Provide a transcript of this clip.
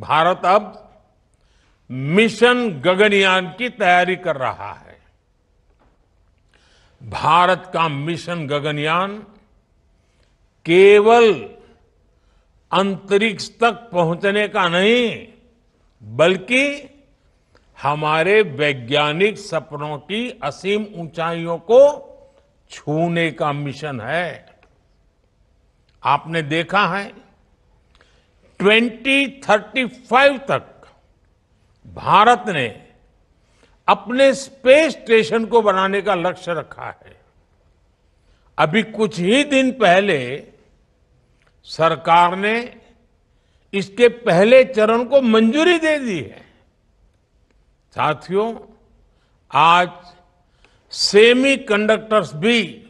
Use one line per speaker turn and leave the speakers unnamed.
भारत अब मिशन गगनयान की तैयारी कर रहा है भारत का मिशन गगनयान केवल अंतरिक्ष तक पहुंचने का नहीं बल्कि हमारे वैज्ञानिक सपनों की असीम ऊंचाइयों को छूने का मिशन है आपने देखा है 2035 तक भारत ने अपने स्पेस स्टेशन को बनाने का लक्ष्य रखा है अभी कुछ ही दिन पहले सरकार ने इसके पहले चरण को मंजूरी दे दी है साथियों आज सेमीकंडक्टर्स भी